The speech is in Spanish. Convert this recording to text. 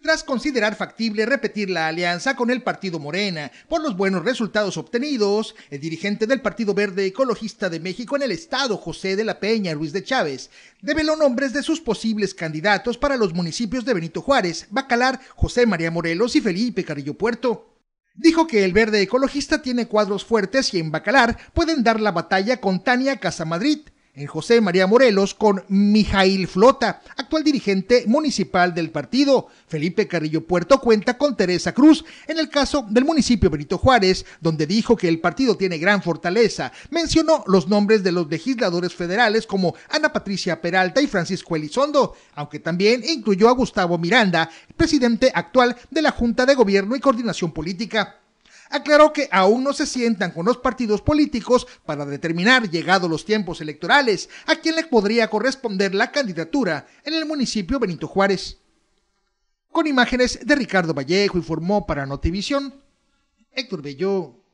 tras considerar factible repetir la alianza con el Partido Morena por los buenos resultados obtenidos, el dirigente del Partido Verde Ecologista de México en el Estado, José de la Peña Ruiz de Chávez, develó nombres de sus posibles candidatos para los municipios de Benito Juárez, Bacalar, José María Morelos y Felipe Carrillo Puerto. Dijo que el verde ecologista tiene cuadros fuertes y en Bacalar pueden dar la batalla con Tania Casamadrid, en José María Morelos con Mijail Flota, actual dirigente municipal del partido. Felipe Carrillo Puerto cuenta con Teresa Cruz en el caso del municipio Benito Juárez, donde dijo que el partido tiene gran fortaleza. Mencionó los nombres de los legisladores federales como Ana Patricia Peralta y Francisco Elizondo, aunque también incluyó a Gustavo Miranda, presidente actual de la Junta de Gobierno y Coordinación Política aclaró que aún no se sientan con los partidos políticos para determinar, llegados los tiempos electorales, a quién le podría corresponder la candidatura en el municipio Benito Juárez. Con imágenes de Ricardo Vallejo informó para Notivisión Héctor Bello.